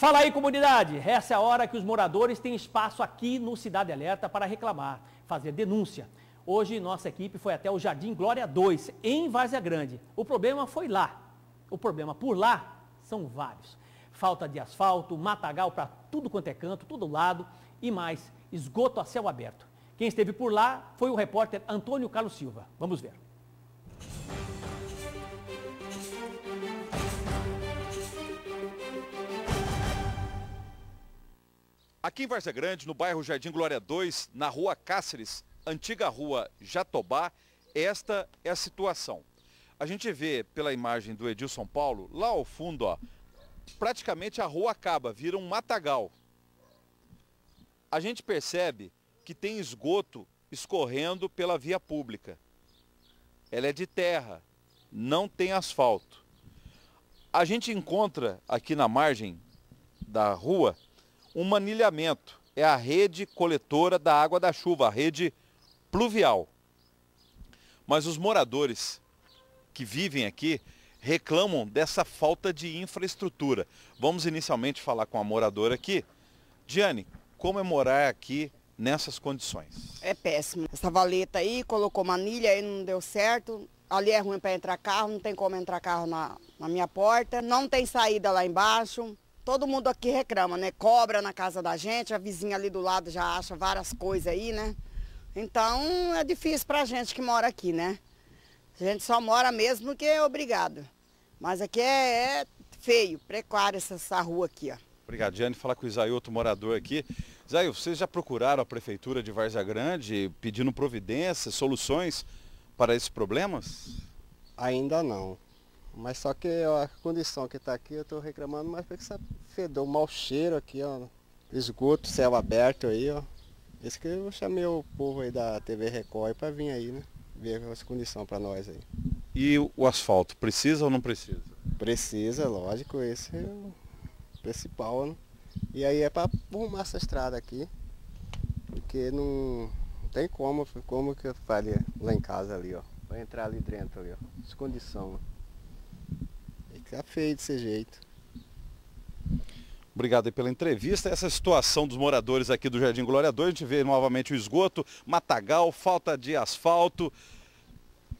Fala aí, comunidade! Essa é a hora que os moradores têm espaço aqui no Cidade Alerta para reclamar, fazer denúncia. Hoje, nossa equipe foi até o Jardim Glória 2, em Várzea Grande. O problema foi lá. O problema por lá são vários. Falta de asfalto, matagal para tudo quanto é canto, todo lado e mais, esgoto a céu aberto. Quem esteve por lá foi o repórter Antônio Carlos Silva. Vamos ver. Aqui em Varza Grande, no bairro Jardim Glória 2, na rua Cáceres, antiga rua Jatobá, esta é a situação. A gente vê pela imagem do Edilson Paulo, lá ao fundo, ó, praticamente a rua acaba, vira um matagal. A gente percebe que tem esgoto escorrendo pela via pública. Ela é de terra, não tem asfalto. A gente encontra aqui na margem da rua um manilhamento. É a rede coletora da água da chuva, a rede pluvial. Mas os moradores que vivem aqui reclamam dessa falta de infraestrutura. Vamos inicialmente falar com a moradora aqui. Diane, como é morar aqui nessas condições? É péssimo. Essa valeta aí, colocou manilha, aí não deu certo. Ali é ruim para entrar carro, não tem como entrar carro na, na minha porta. Não tem saída lá embaixo. Todo mundo aqui reclama, né? Cobra na casa da gente, a vizinha ali do lado já acha várias coisas aí, né? Então é difícil pra gente que mora aqui, né? A gente só mora mesmo que é obrigado. Mas aqui é, é feio, precário essa, essa, rua aqui, ó. Obrigado, Diane. Falar com o Isaí, outro morador aqui. Isaí, vocês já procuraram a Prefeitura de Várzea Grande pedindo providências, soluções para esses problemas? Ainda não. Mas só que a condição que está aqui, eu estou reclamando mais porque essa fedor, mau cheiro aqui, ó. Esgoto, céu aberto aí, ó. Isso que eu chamei o povo aí da TV Record para vir aí, né? Ver as condições para nós aí. E o asfalto, precisa ou não precisa? Precisa, lógico, esse é o principal, né? E aí é para arrumar essa estrada aqui, porque não tem como, como que eu falei lá em casa ali, ó. Para entrar ali dentro ali, ó. As condições, né. Tá feio desse jeito. Obrigado pela entrevista. Essa é situação dos moradores aqui do Jardim Glória 2, a gente vê novamente o esgoto, matagal, falta de asfalto.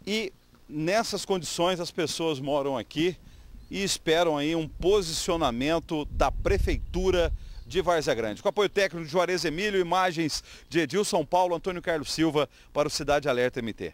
E nessas condições as pessoas moram aqui e esperam aí um posicionamento da prefeitura de Várzea Grande. Com apoio técnico de Juarez Emílio, imagens de Edilson Paulo, Antônio Carlos Silva para o Cidade Alerta MT.